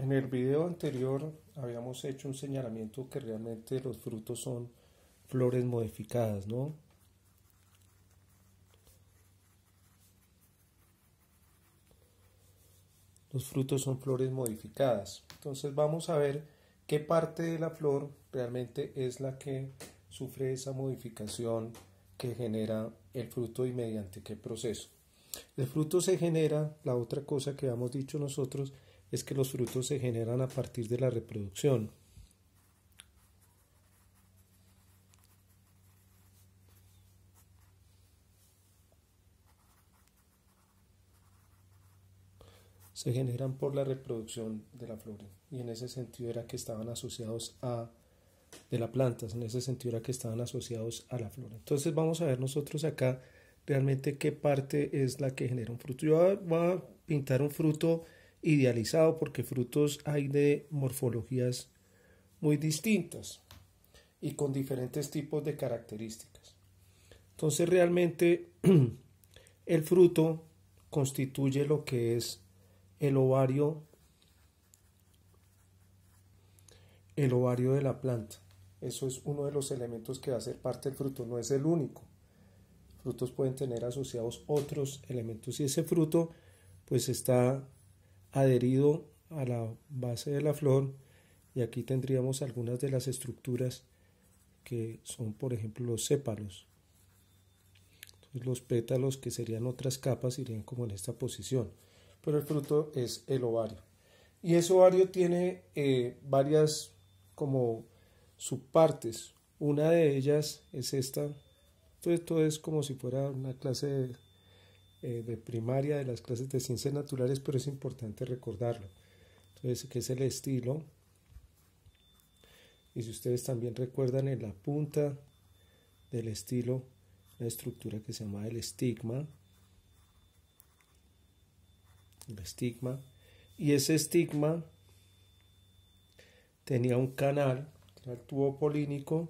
En el video anterior habíamos hecho un señalamiento que realmente los frutos son flores modificadas, ¿no? Los frutos son flores modificadas. Entonces vamos a ver qué parte de la flor realmente es la que sufre esa modificación que genera el fruto y mediante qué proceso. El fruto se genera, la otra cosa que habíamos dicho nosotros, es que los frutos se generan a partir de la reproducción. se generan por la reproducción de la flora y en ese sentido era que estaban asociados a de la planta, en ese sentido era que estaban asociados a la flora. Entonces vamos a ver nosotros acá realmente qué parte es la que genera un fruto. Yo voy a pintar un fruto idealizado porque frutos hay de morfologías muy distintas y con diferentes tipos de características. Entonces realmente el fruto constituye lo que es el ovario el ovario de la planta. Eso es uno de los elementos que va a ser parte del fruto, no es el único. Frutos pueden tener asociados otros elementos y ese fruto pues está adherido a la base de la flor y aquí tendríamos algunas de las estructuras que son por ejemplo los sépalos. los pétalos que serían otras capas irían como en esta posición, pero el fruto es el ovario. Y ese ovario tiene eh, varias como subpartes. Una de ellas es esta. Entonces todo es como si fuera una clase de eh, de primaria de las clases de ciencias naturales, pero es importante recordarlo. Entonces, que es el estilo. Y si ustedes también recuerdan en la punta del estilo, la estructura que se llama el estigma. El estigma. Y ese estigma tenía un canal, el tubo polínico,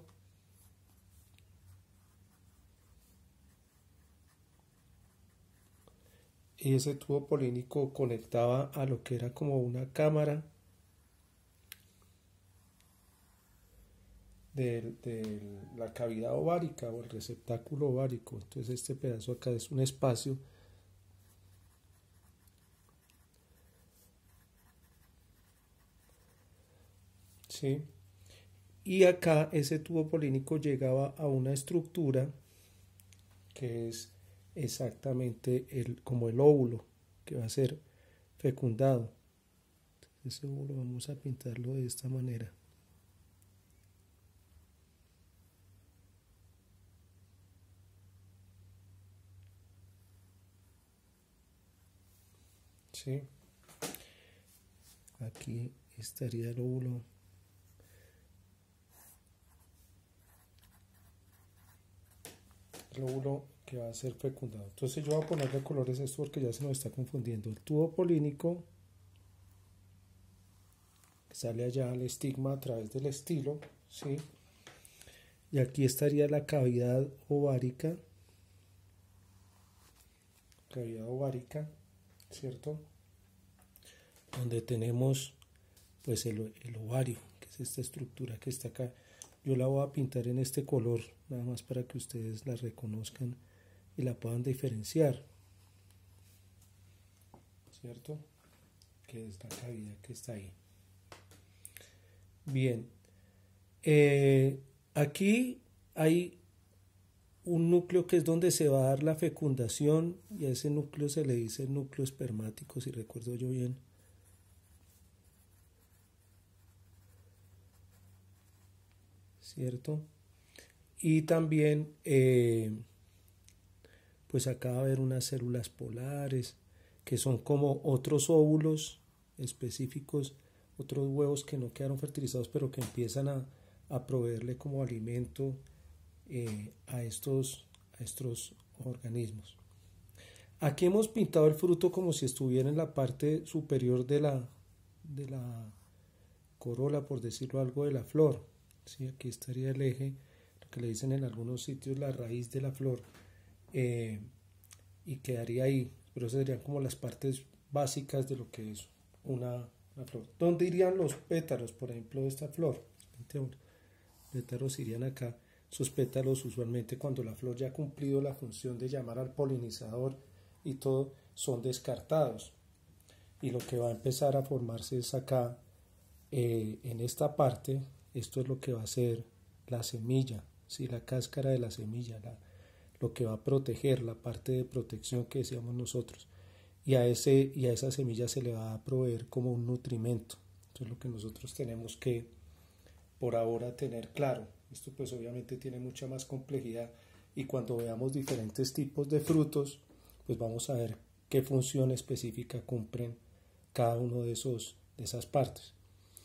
y ese tubo polínico conectaba a lo que era como una cámara de, la cavidad ovárica o el receptáculo ovárico. Entonces este pedazo acá es un espacio ¿Sí? Y acá ese tubo polínico llegaba a una estructura que es exactamente el, como el óvulo que va a ser fecundado. Ese óvulo vamos a pintarlo de esta manera. Sí. Aquí estaría el óvulo el óvulo que va a ser fecundado. Entonces yo voy a ponerle colores esto porque ya se nos está confundiendo. El tubo polínico sale allá el estigma a través del estilo, ¿sí? Y aquí estaría la cavidad ovárica. Cavidad ovárica, ¿cierto? Donde tenemos pues el ovario, que es esta estructura que está acá. Yo la voy a pintar en este color, nada más para que ustedes la reconozcan y la puedan diferenciar. ¿Cierto? Que es la cavidad que está ahí. Bien. Eh, aquí hay un núcleo que es donde se va a dar la fecundación y a ese núcleo se le dice núcleo espermático, si recuerdo yo bien. ¿Cierto? Y también eh, pues acá va a haber unas células polares, que son como otros óvulos específicos, otros huevos que no quedaron fertilizados, pero que empiezan a, proveerle como alimento eh, a, estos, a estos organismos. Aquí hemos pintado el fruto como si estuviera en la parte superior de la, de la corola, por decirlo algo, de la flor. Aquí estaría el eje, lo que le dicen en algunos sitios la raíz de la flor eh, y quedaría ahí. Pero esas serían como las partes básicas de lo que es una, flor. ¿Dónde irían los pétalos, por ejemplo, de esta flor? Los pétalos irían acá. Sus pétalos usualmente cuando la flor ya ha cumplido la función de llamar al polinizador y todo, son descartados. Y lo que va a empezar a formarse es acá, eh, en esta parte, esto es lo que va a ser la semilla, si la cáscara de la semilla, la, lo que va a proteger, la parte de protección que decíamos nosotros. Y a, ese, y esa semilla se le va a proveer como un nutrimento. eso es lo que nosotros tenemos que, por ahora, tener claro. Esto pues obviamente tiene mucha más complejidad y cuando veamos diferentes tipos de frutos, pues vamos a ver qué función específica cumplen cada uno de, esos, de esas partes.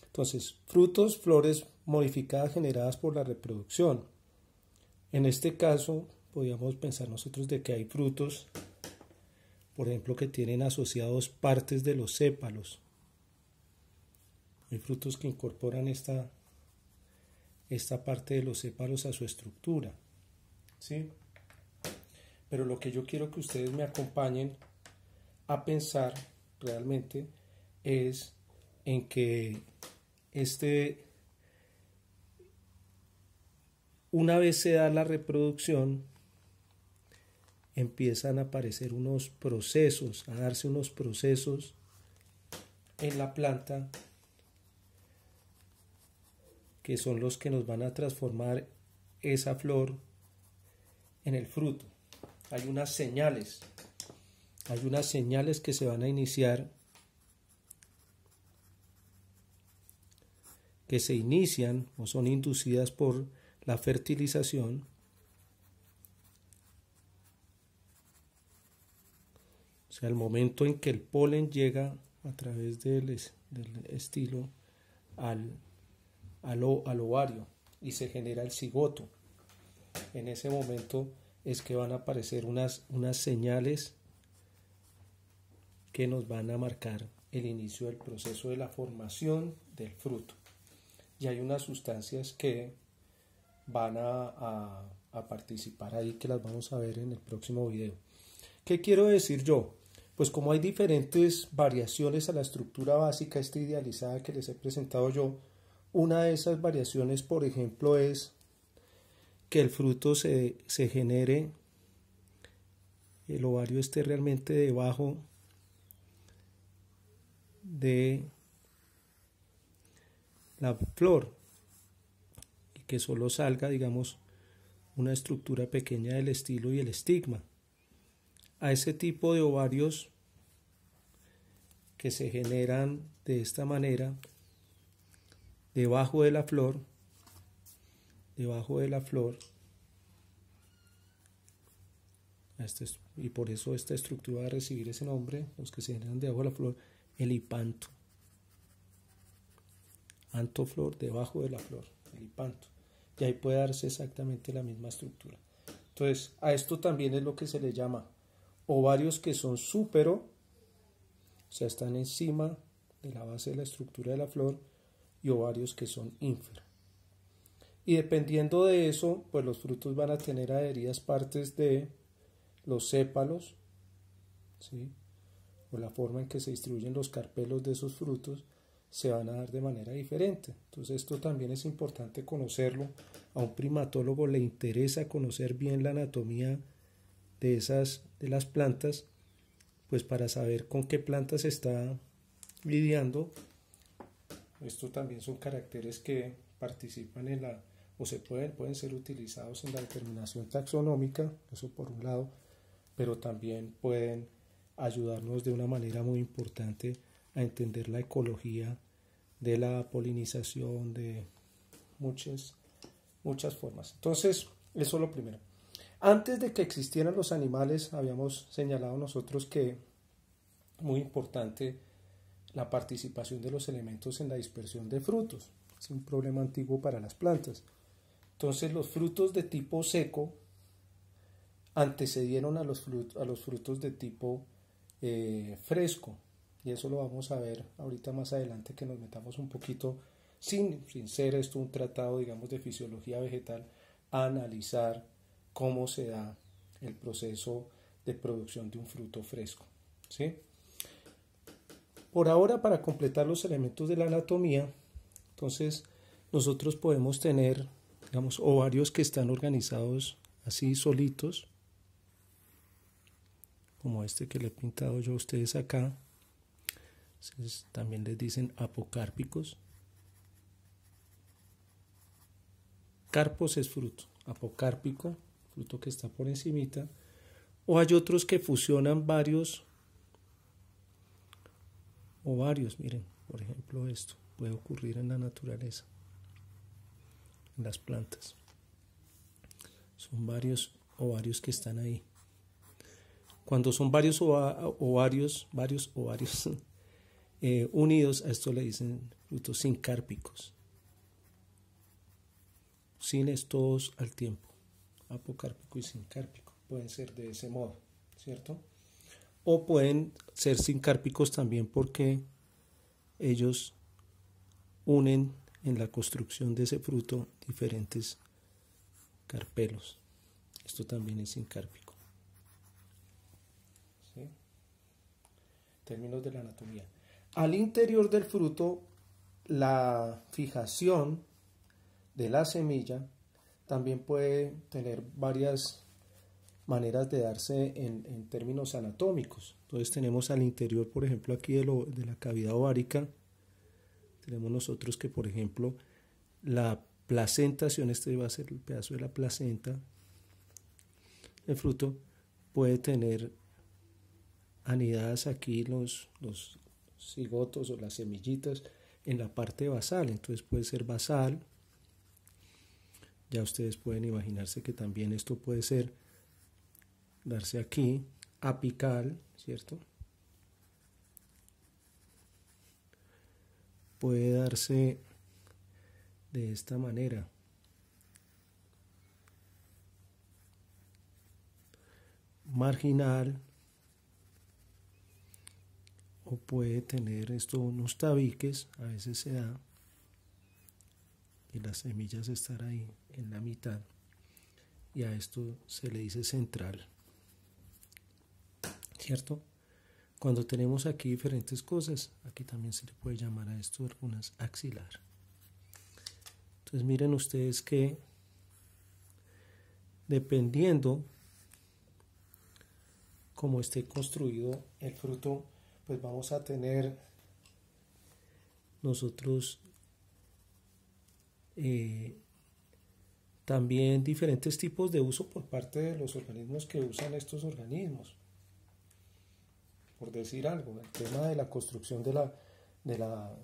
Entonces, frutos, flores modificadas generadas por la reproducción. En este caso, podríamos pensar nosotros de que hay frutos, por ejemplo, que tienen asociados partes de los sépalos. Hay frutos que incorporan esta, esta parte de los sépalos a su estructura. ¿sí? Pero lo que yo quiero que ustedes me acompañen a pensar realmente es en que este una vez se da la reproducción empiezan a aparecer unos procesos, a darse unos procesos en la planta que son los que nos van a transformar esa flor en el fruto. Hay unas señales, hay unas señales que se van a iniciar, que se inician o son inducidas por la fertilización sea, el momento en que el polen llega a través del, estilo al, ovario y se genera el cigoto. En ese momento es que van a aparecer unas, unas señales que nos van a marcar el inicio del proceso de la formación del fruto. Y hay unas sustancias que van a participar ahí que las vamos a ver en el próximo video. ¿Qué quiero decir yo? Pues como hay diferentes variaciones a la estructura básica, esta idealizada que les he presentado yo, una de esas variaciones, por ejemplo, es que el fruto se, se genere, el ovario esté realmente debajo de la flor y que solo salga, digamos, una estructura pequeña del estilo y el estigma a ese tipo de ovarios que se generan de esta manera debajo de la flor, debajo de la flor, este y por eso esta estructura va a recibir ese nombre, los que se generan debajo de la flor, el hipanto. Antoflor debajo de la flor, el hipanto. Y ahí puede darse exactamente la misma estructura. Entonces, a esto también es lo que se le llama ovarios que son supero, o sea, están encima de la base de la estructura de la flor, y ovarios que son ínfero. Y dependiendo de eso, pues los frutos van a tener adheridas partes de los sépalos, ¿sí? o la forma en que se distribuyen los carpelos de esos frutos, se van a dar de manera diferente. Entonces esto también es importante conocerlo. A un primatólogo le interesa conocer bien la anatomía de esas de las plantas, pues para saber con qué plantas se está lidiando. Esto también son caracteres que participan en la o se pueden, pueden ser utilizados en la determinación taxonómica, eso por un lado, pero también pueden ayudarnos de una manera muy importante a entender la ecología de la polinización de muchas, muchas formas. Entonces, eso es lo primero. Antes de que existieran los animales, habíamos señalado nosotros que muy importante la participación de los elementos en la dispersión de frutos. Es un problema antiguo para las plantas. Entonces los frutos de tipo seco antecedieron a los, frutos, a los frutos de tipo eh, fresco. Y eso lo vamos a ver ahorita más adelante que nos metamos un poquito, sin, sin ser esto un tratado, digamos, de fisiología vegetal, a analizar cómo se da el proceso de producción de un fruto fresco. ¿sí? Por ahora, para completar los elementos de la anatomía, entonces nosotros podemos tener, digamos, ovarios que están organizados así solitos, como este que le he pintado yo a ustedes acá. también les dicen apocárpicos. Carpos es fruto, apocárpico fruto que está por encimita, o hay otros que fusionan varios o varios, miren, por ejemplo esto puede ocurrir en la naturaleza, en las plantas. Son varios ovarios que están ahí. Cuando son varios ovarios, varios ovarios eh, unidos, a esto le dicen frutos sincárpicos, sin estos al tiempo apocárpico y sincárpico. Pueden ser de ese modo, ¿cierto? O pueden ser sincárpicos también porque ellos unen en la construcción de ese fruto diferentes carpelos. Esto también es sincárpico. Términos de la anatomía. Al interior del fruto, la fijación de la semilla también puede tener varias maneras de darse en, términos anatómicos. Entonces tenemos al interior, por ejemplo, aquí de, la cavidad ovárica, tenemos nosotros que, por ejemplo, la placentación, este va a ser el pedazo de la placenta, el fruto, puede tener anidadas aquí los, los cigotos o las semillitas en la parte basal, entonces puede ser basal, ya ustedes pueden imaginarse que también esto puede ser darse aquí, apical, ¿cierto? Puede darse de esta manera. marginal o puede tener esto unos tabiques, a veces se da y las semillas estar ahí en la mitad. Y a esto se le dice central. ¿Cierto? Cuando tenemos aquí diferentes cosas, aquí también se le puede llamar a esto algunas axilar. Entonces miren ustedes que dependiendo como esté construido el fruto, pues vamos a tener nosotros eh, también diferentes tipos de uso por parte de los organismos que usan estos organismos. Por decir algo, el tema de la construcción de la, de la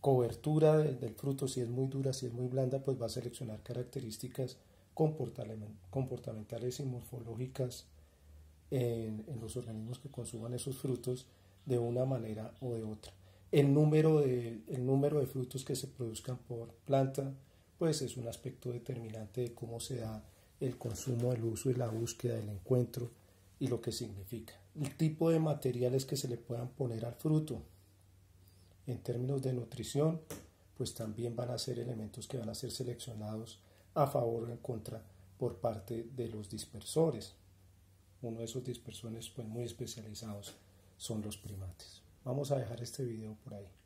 cobertura del fruto, si es muy dura, si es muy blanda, pues va a seleccionar características comportamentales y morfológicas en, los organismos que consuman esos frutos de una manera o de otra. El número el número de frutos que se produzcan por planta, pues es un aspecto determinante de cómo se da el consumo, el uso y la búsqueda del encuentro y lo que significa. El tipo de materiales que se le puedan poner al fruto en términos de nutrición, pues también van a ser elementos que van a ser seleccionados a favor o en contra por parte de los dispersores. Uno de esos dispersores pues, muy especializados son los primates. Vamos a dejar este video por ahí.